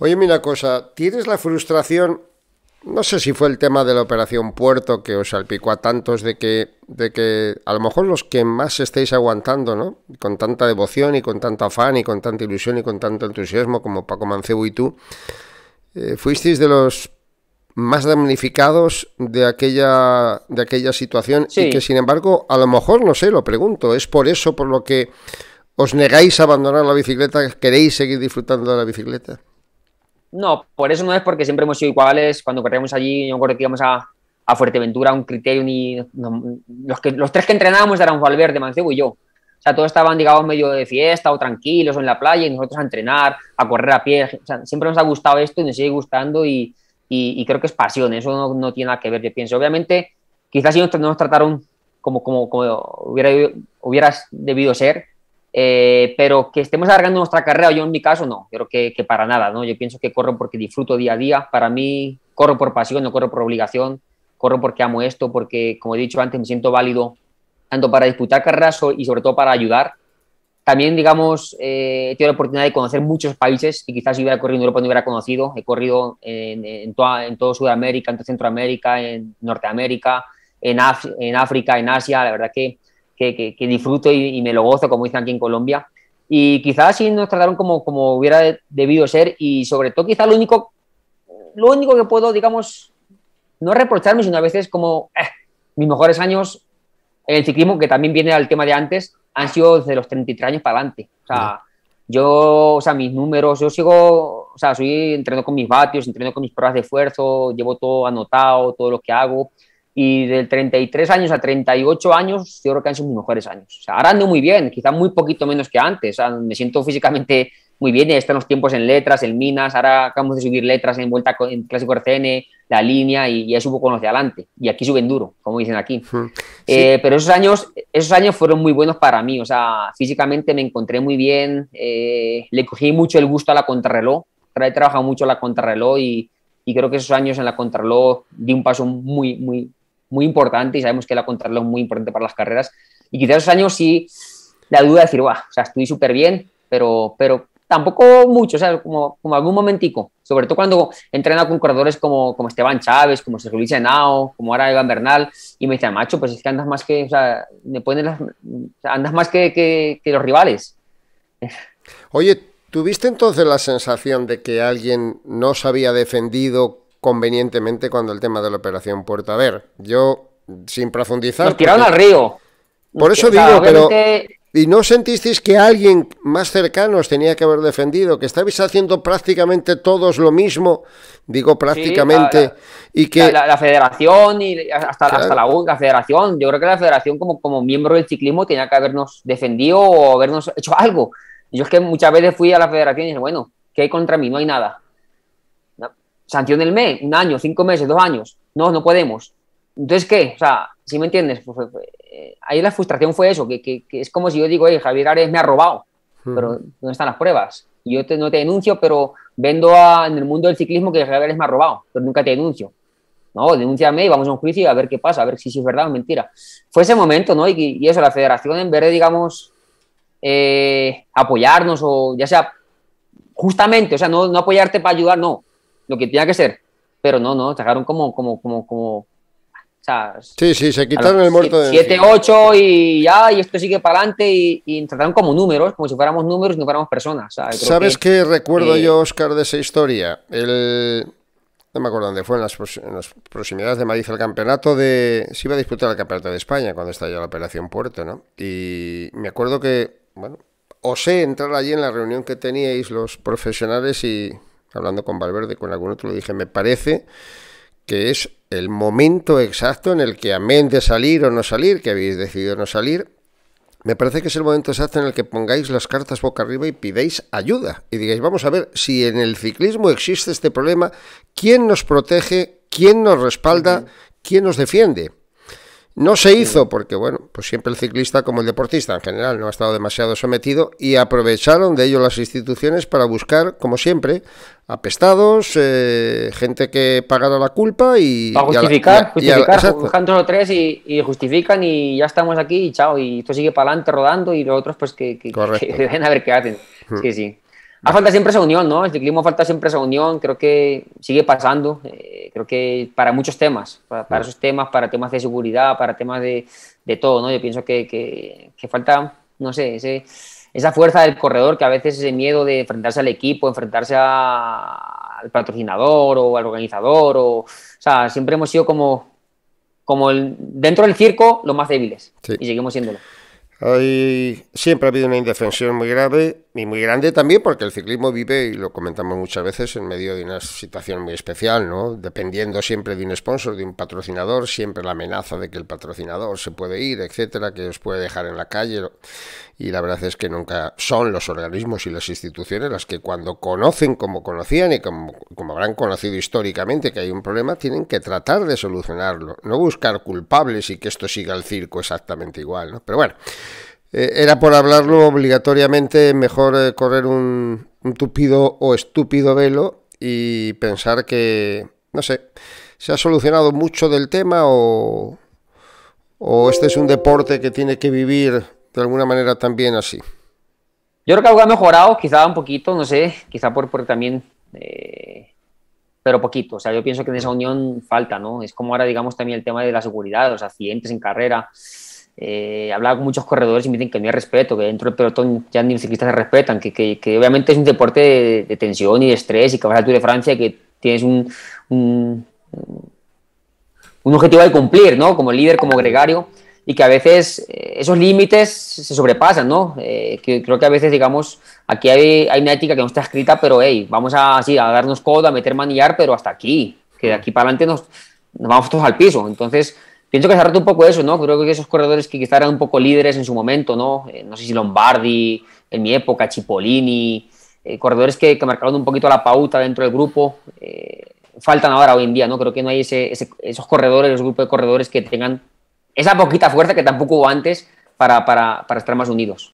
Oye, mira cosa, ¿tienes la frustración? No sé si fue el tema de la operación Puerto que os salpicó a tantos de que, de que a lo mejor los que más estáis aguantando, ¿no? Con tanta devoción y con tanto afán y con tanta ilusión y con tanto entusiasmo como Paco Mancebo y tú, eh, fuisteis de los más damnificados de aquella, de aquella situación y que sin embargo, a lo mejor, no sé, lo pregunto, es por eso por lo que os negáis a abandonar la bicicleta, queréis seguir disfrutando de la bicicleta. No, por eso no es porque siempre hemos sido iguales. Cuando corríamos allí, yo recuerdo que íbamos a, a Fuerteventura, un criterio y los, tres que entrenábamos eran Valverde, Mancebo y yo. O sea, todos estaban, digamos, medio de fiesta o tranquilos o en la playa y nosotros a entrenar, a correr a pie. O sea, siempre nos ha gustado esto y nos sigue gustando y, creo que es pasión. Eso no, tiene nada que ver, yo pienso. Obviamente, quizás si no nos trataron como, hubiera, hubieras debido ser, eh, pero que estemos alargando nuestra carrera, yo en mi caso no, creo que, para nada, ¿no? Yo pienso que corro porque disfruto día a día, para mí corro por pasión, no corro por obligación, corro porque amo esto, porque como he dicho antes me siento válido tanto para disputar carreras y sobre todo para ayudar. También, digamos, eh, he tenido la oportunidad de conocer muchos países y quizás si hubiera corrido en Europa no hubiera conocido. He corrido en, toda, todo Sudamérica, en Centroamérica, en Norteamérica, en, en África, en Asia, la verdad que que, disfruto y, me lo gozo, como dicen aquí en Colombia. Y quizás sí nos trataron como, como hubiera debido ser y sobre todo quizás lo único, lo único que puedo, digamos, no reprocharme, sino a veces como eh, mis mejores años en el ciclismo, que también viene al tema de antes, han sido desde los 33 años para adelante. O sea, yo, o sea, mis números, yo sigo, o sea, soy entreno con mis vatios, entreno con mis pruebas de esfuerzo, llevo todo anotado, todo lo que hago. Y de 33 años a 38 años, yo creo que han sido mis mejores años. O sea, ahora ando muy bien, quizá muy poquito menos que antes. me siento físicamente muy bien. Están los tiempos en letras, en minas. Ahora acabamos de subir letras en vuelta en Clásico RCN, la línea, y ya subo con de adelante. Y aquí suben duro, como dicen aquí. Eh, pero esos años, esos años fueron muy buenos para mí. O sea, físicamente me encontré muy bien. Eh, le cogí mucho el gusto a la contrarreloj. He trabajado mucho la contrarreloj y, creo que esos años en la contrarreloj di un paso muy, muy, muy importante y sabemos que la contrarreloj es muy importante para las carreras. Y quizás esos años sí, la duda de decir, guau, o sea, estoy súper bien, pero, pero tampoco mucho, o sea, como, como algún momentico, sobre todo cuando entrena con corredores como, como Esteban Chávez, como Sergio Luis Henao, como ahora Iván Bernal, y me dicen, macho, pues es que andas más que, o sea, me andas más que, que, que los rivales. Oye, ¿tuviste entonces la sensación de que alguien no se había defendido convenientemente cuando el tema de la operación puerta A ver, yo, sin profundizar... Nos tiraron al río. Por eso digo, ¿Y no sentisteis que alguien más cercano os tenía que haber defendido? Que estabais haciendo prácticamente todos lo mismo, digo prácticamente, y que... La, federación y hasta, la, federación, yo creo que la federación como, como miembro del ciclismo tenía que habernos defendido o habernos hecho algo. Yo es que muchas veces fui a la federación y dije, bueno, ¿qué hay contra mí? No hay nada sanción el mes, un año, cinco meses, dos años. No, no podemos. Entonces, ¿qué? O sea, si me entiendes? Pues, pues, eh, ahí la frustración fue eso, que, es como si yo digo, hey, Javier Ares me ha robado, pero ¿dónde están las pruebas? Yo no te denuncio, pero vendo en el mundo del ciclismo que Javier Ares me ha robado, pero nunca te denuncio. No, denúnciame y vamos a un juicio y a ver qué pasa, a ver si, si es verdad o mentira. Fue ese momento, ¿no? Y, eso, la federación, en vez de, digamos, eh, apoyarnos o ya sea justamente, o sea, no apoyarte para ayudar, no, lo que tenía que ser. Pero no, no, sacaron como, como, como, como. O sea, sí, sí, se quitaron el muerto de. 7, 8 y ya, y esto sigue para adelante y, y, trataron como números, como si fuéramos números y no fuéramos personas. ¿Sabes, qué recuerdo eh, yo, Oscar, de esa historia? El no me acuerdo dónde fue, en las, proximidades de Madrid, el campeonato de... Se iba a disputar el campeonato de España cuando estalló la operación Puerto, ¿no? Y me acuerdo que, bueno, osé entrar allí en la reunión que teníais los profesionales y hablando con Valverde, con algún otro, le dije, me parece que es el momento exacto en el que, amén de salir o no salir, que habéis decidido no salir, me parece que es el momento exacto en el que pongáis las cartas boca arriba y pidáis ayuda. Y digáis, vamos a ver, si en el ciclismo existe este problema, ¿quién nos protege? ¿Quién nos respalda? ¿Quién nos defiende? No se hizo porque, bueno, pues siempre el ciclista como el deportista en general no ha estado demasiado sometido y aprovecharon de ello las instituciones para buscar, como siempre, apestados, eh, gente que pagara la culpa y... Para justificar, justificar, buscan dos tres y, y, justifican y ya estamos aquí y chao, y esto sigue para adelante rodando y los otros pues que, que, deben a ver qué hacen. Hmm. Sí, sí. Ha falta siempre esa unión, ¿no? El ciclismo falta siempre esa unión, creo que sigue pasando, eh, creo que para muchos temas, para, esos temas, para temas de seguridad, para temas de, todo, ¿no? Yo pienso que, falta, no sé, esa fuerza del corredor que a veces ese miedo de enfrentarse al equipo, enfrentarse al patrocinador o al organizador, o, sea, siempre hemos sido como, como dentro del circo los más débiles y seguimos siéndolo. siempre ha habido una indefensión muy grave y muy grande también porque el ciclismo vive, y lo comentamos muchas veces, en medio de una situación muy especial, ¿no? Dependiendo siempre de un sponsor, de un patrocinador, siempre la amenaza de que el patrocinador se puede ir, etcétera, que os puede dejar en la calle. Y la verdad es que nunca son los organismos y las instituciones las que cuando conocen como conocían y como, habrán conocido históricamente que hay un problema, tienen que tratar de solucionarlo, no buscar culpables y que esto siga el circo exactamente igual, ¿no? Pero bueno. Eh, era por hablarlo obligatoriamente mejor eh, correr un, tupido o estúpido velo y pensar que, no sé, se ha solucionado mucho del tema o, o este es un deporte que tiene que vivir de alguna manera también así. Yo creo que algo ha mejorado, quizá un poquito, no sé, quizá por, por también, eh, pero poquito. O sea, yo pienso que en esa unión falta, ¿no? Es como ahora, digamos, también el tema de la seguridad, los accidentes en carrera. Eh, hablado con muchos corredores y me dicen que no hay respeto, que dentro del pelotón ya ni los ciclistas se respetan, que, que, obviamente es un deporte de, tensión y de estrés y que vas Tour de Francia que tienes un, un, objetivo de cumplir, ¿no? Como líder, como gregario, y que a veces eh, esos límites se sobrepasan, ¿no? Eh, que, creo que a veces, digamos, aquí hay, hay, una ética que no está escrita, pero hey, vamos a, así, a darnos coda a meter manillar, pero hasta aquí, que de aquí para adelante nos, nos vamos todos al piso. Entonces, pienso que se roto un poco de eso, ¿no? Creo que esos corredores que, quizá eran un poco líderes en su momento, ¿no? Eh, no sé si Lombardi, en mi época, Chipolini eh, corredores que, marcaron un poquito la pauta dentro del grupo, eh, faltan ahora hoy en día, ¿no? Creo que no hay esos corredores, esos grupos de corredores que tengan esa poquita fuerza que tampoco hubo antes para estar más unidos.